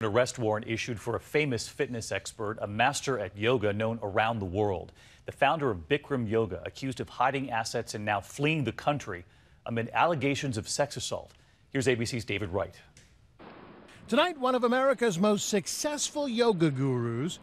An arrest warrant issued for a famous fitness expert, a master at yoga known around the world. The founder of Bikram Yoga, accused of hiding assets and now fleeing the country amid allegations of sex assault. Here's ABC's David Wright. Tonight, one of America's most successful yoga gurus.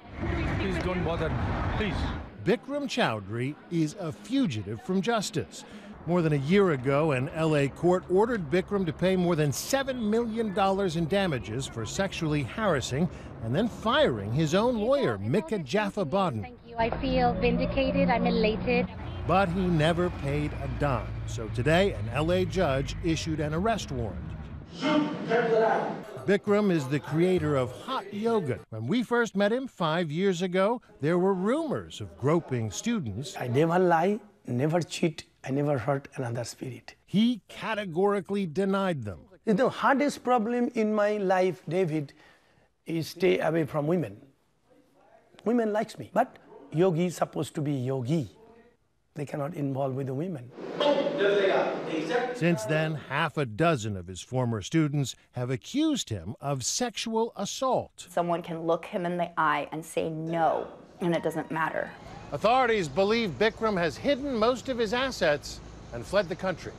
Please don't bother Please. Bikram Chowdhury is a fugitive from justice. More than a year ago, an LA court ordered Bikram to pay more than $7 million in damages for sexually harassing and then firing his own lawyer, Mika Jaffa Baden. Thank you. I feel vindicated. I'm elated. But he never paid a dime. So today, an LA judge issued an arrest warrant. Shoot, Bikram is the creator of hot yoga. When we first met him five years ago, there were rumors of groping students. I never lie, never cheat, I never hurt another spirit. He categorically denied them. The hardest problem in my life, David, is stay away from women. Women likes me, but yogi is supposed to be yogi. They cannot involve with the women. Since then, half a dozen of his former students have accused him of sexual assault. Someone can look him in the eye and say no, and it doesn't matter. Authorities believe Bikram has hidden most of his assets and fled the country.